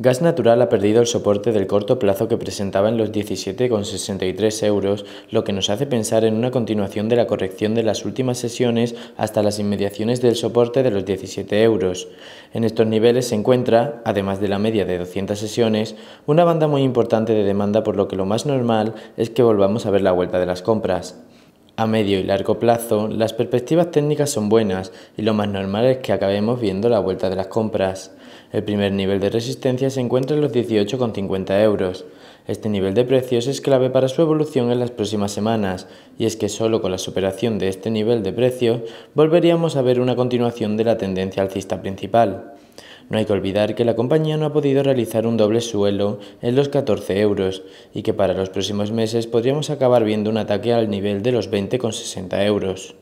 Gas Natural ha perdido el soporte del corto plazo que presentaba en los 17,63 euros, lo que nos hace pensar en una continuación de la corrección de las últimas sesiones hasta las inmediaciones del soporte de los 17 euros. En estos niveles se encuentra, además de la media de 200 sesiones, una banda muy importante de demanda por lo que lo más normal es que volvamos a ver la vuelta de las compras. A medio y largo plazo, las perspectivas técnicas son buenas y lo más normal es que acabemos viendo la vuelta de las compras. El primer nivel de resistencia se encuentra en los 18,50 euros. Este nivel de precios es clave para su evolución en las próximas semanas, y es que solo con la superación de este nivel de precio volveríamos a ver una continuación de la tendencia alcista principal. No hay que olvidar que la compañía no ha podido realizar un doble suelo en los 14 euros y que para los próximos meses podríamos acabar viendo un ataque al nivel de los 20,60 euros.